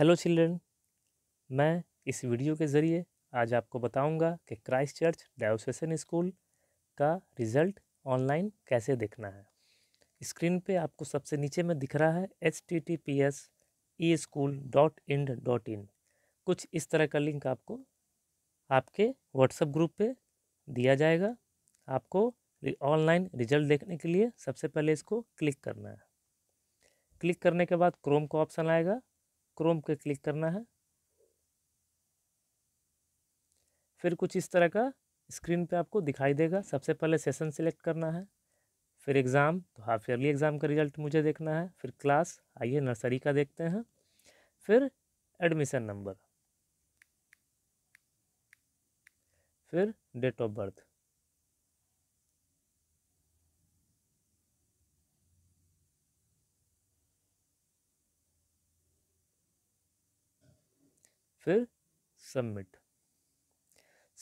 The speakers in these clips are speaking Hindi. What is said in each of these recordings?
हेलो चिल्ड्रन मैं इस वीडियो के ज़रिए आज आपको बताऊंगा कि क्राइस्ट चर्च डायोसेसन स्कूल का रिज़ल्ट ऑनलाइन कैसे देखना है स्क्रीन पे आपको सबसे नीचे में दिख रहा है H T T P S E school dot ind dot in कुछ इस तरह का लिंक आपको आपके व्हाट्सएप ग्रुप पे दिया जाएगा आपको ऑनलाइन रिजल्ट देखने के लिए सबसे पहले इसको क्लिक करना है क्लिक करने के बाद क्रोम का ऑप्शन आएगा क्रोम पे क्लिक करना है फिर कुछ इस तरह का स्क्रीन पे आपको दिखाई देगा सबसे पहले सेशन सिलेक्ट करना है फिर एग्ज़ाम तो हाफ ईयरली एग्ज़ाम का रिजल्ट मुझे देखना है फिर क्लास आइए नर्सरी का देखते हैं फिर एडमिशन नंबर फिर डेट ऑफ बर्थ फिर सबमिट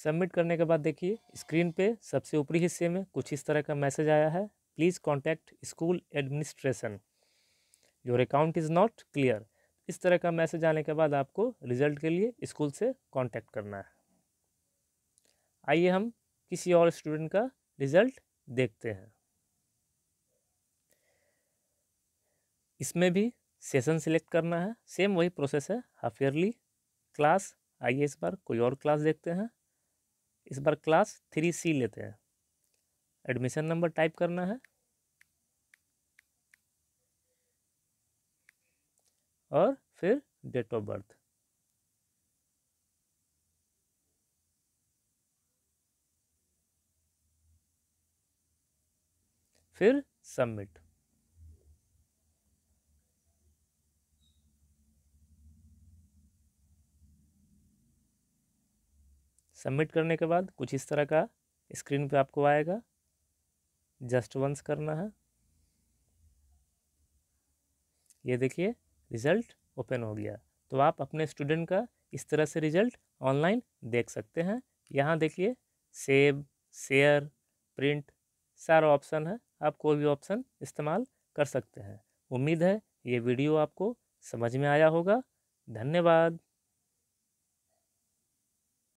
सबमिट करने के बाद देखिए स्क्रीन पे सबसे ऊपरी हिस्से में कुछ इस तरह का मैसेज आया है please contact school administration your account is not clear इस तरह का मैसेज आने के बाद आपको रिजल्ट के लिए स्कूल से कॉन्टैक्ट करना है आइए हम किसी और स्टूडेंट का रिजल्ट देखते हैं इसमें भी सेशन सिलेक्ट करना है सेम वही प्रोसेस है हाफ ईयरली क्लास आइए इस बार कोई और क्लास देखते हैं इस बार क्लास थ्री सी लेते हैं एडमिशन नंबर टाइप करना है और फिर डेट ऑफ बर्थ फिर सबमिट सबमिट करने के बाद कुछ इस तरह का स्क्रीन पे आपको आएगा जस्ट वंस करना है ये देखिए रिज़ल्ट ओपन हो गया तो आप अपने स्टूडेंट का इस तरह से रिज़ल्ट ऑनलाइन देख सकते हैं यहाँ देखिए सेव शेयर प्रिंट सारा ऑप्शन है आप कोई भी ऑप्शन इस्तेमाल कर सकते हैं उम्मीद है ये वीडियो आपको समझ में आया होगा धन्यवाद